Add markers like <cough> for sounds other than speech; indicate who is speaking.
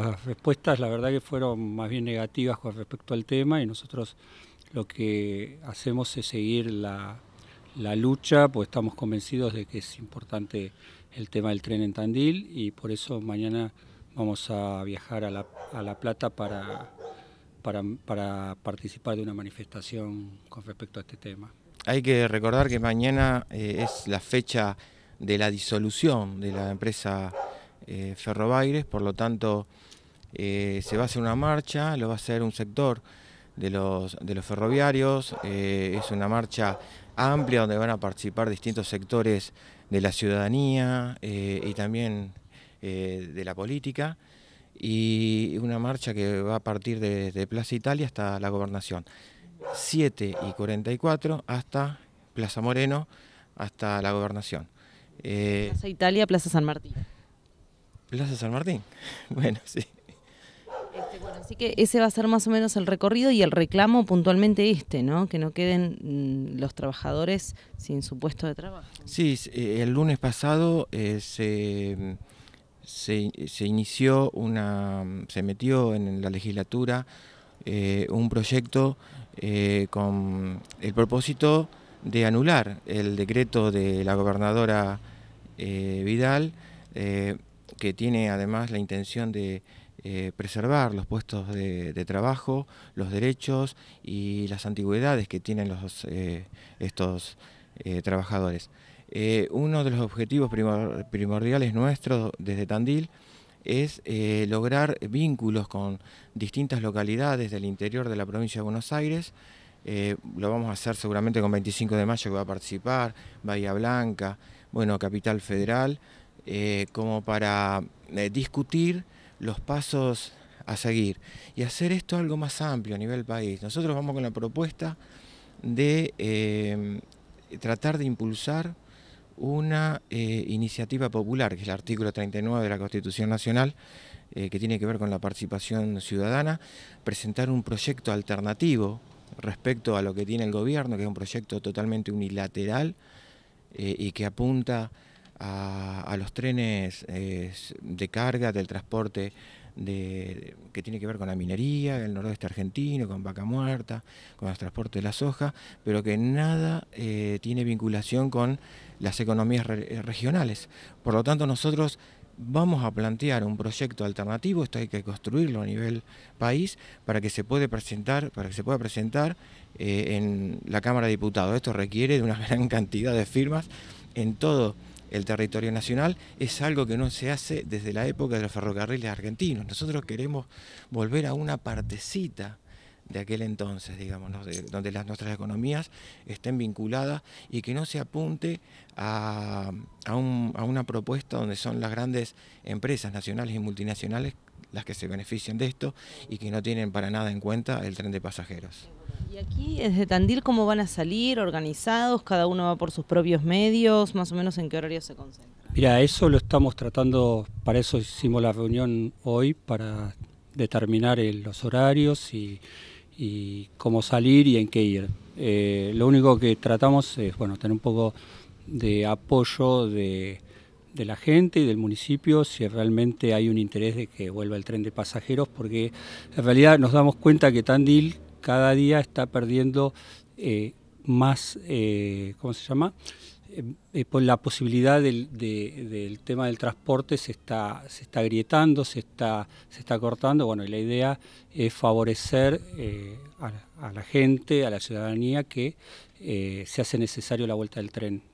Speaker 1: Las respuestas, la verdad que fueron más bien negativas con respecto al tema y nosotros lo que hacemos es seguir la, lucha, pues estamos convencidos de que es importante el tema del tren en Tandil y por eso mañana vamos a viajar a La, Plata para, para, participar de una manifestación con respecto a este tema.
Speaker 2: Hay que recordar que mañana eh, es la fecha de la disolución de la empresa eh, Ferrobaires, por lo tanto eh, se va a hacer una marcha, lo va a hacer un sector de los, de los ferroviarios, eh, es una marcha amplia donde van a participar distintos sectores de la ciudadanía eh, y también de la política y una marcha que va a partir desde de Plaza Italia hasta la gobernación. 7 y 44 hasta Plaza Moreno, hasta la gobernación. Plaza
Speaker 3: Italia, Plaza San Martín.
Speaker 2: Plaza San Martín. <laughs> Bueno, sí.
Speaker 3: Este, bueno, así que ese va a ser más o menos el recorrido y el reclamo puntualmente este, ¿no? Que no queden mm, los trabajadores sin su puesto de trabajo.
Speaker 2: Sí, eh, el lunes pasado eh, se, inició una, se metió en la legislatura eh, un proyecto con el propósito de anular el decreto de la gobernadora Vidal que tiene además la intención de eh, preservar los puestos de, trabajo, los derechos y las antigüedades que tienen eh, estos eh, trabajadores. uno de los objetivos primordiales nuestros desde Tandil es lograr vínculos con distintas localidades del interior de la provincia de Buenos Aires. lo vamos a hacer seguramente con 25 de mayo que va a participar, Bahía Blanca, bueno, Capital Federal. Eh, como para eh, discutir los pasos a seguir y hacer esto algo más amplio a nivel país. Nosotros vamos con la propuesta de eh, tratar de impulsar una iniciativa popular, que es el artículo 39 de la Constitución Nacional, que tiene que ver con la participación ciudadana, presentar un proyecto alternativo respecto a lo que tiene el gobierno, que es un proyecto totalmente unilateral y que apunta a, los trenes eh, de carga, del transporte que tiene que ver con la minería, el noroeste argentino, con vaca muerta, con el transporte de la soja, pero que nada eh, tiene vinculación con las economías eh, regionales. Por lo tanto, nosotros vamos a plantear un proyecto alternativo, esto hay que construirlo a nivel país, para que se pueda presentar, para que se pueda presentar en la Cámara de Diputados. Esto requiere de una <laughs> gran cantidad de firmas en todo el territorio nacional, es algo que no se hace desde la época de los ferrocarriles argentinos. Nosotros queremos volver a una partecita de aquel entonces, digamos, donde las, nuestras economías estén vinculadas y que no se apunte a, una propuesta donde son las grandes empresas nacionales y multinacionales las que se benefician de esto y que no tienen para nada en cuenta el tren de pasajeros.
Speaker 3: ¿Y aquí desde Tandil cómo van a salir organizados? ¿Cada uno va por sus propios medios? ¿Más o menos en qué horario se concentra?
Speaker 1: Mira, eso lo estamos tratando, para eso hicimos la reunión hoy, para determinar los horarios y, cómo salir y en qué ir. Eh, lo único que tratamos es bueno, tener un poco de apoyo de la gente y del municipio si realmente hay un interés de que vuelva el tren de pasajeros, porque en realidad nos damos cuenta que Tandil cada día está perdiendo eh, más, eh, ¿cómo se llama? Eh, por la posibilidad del, del, tema del transporte se está, se está grietando, se está, se está cortando. Bueno, y la idea es favorecer a, la gente, a la ciudadanía, que se hace necesario la vuelta del tren.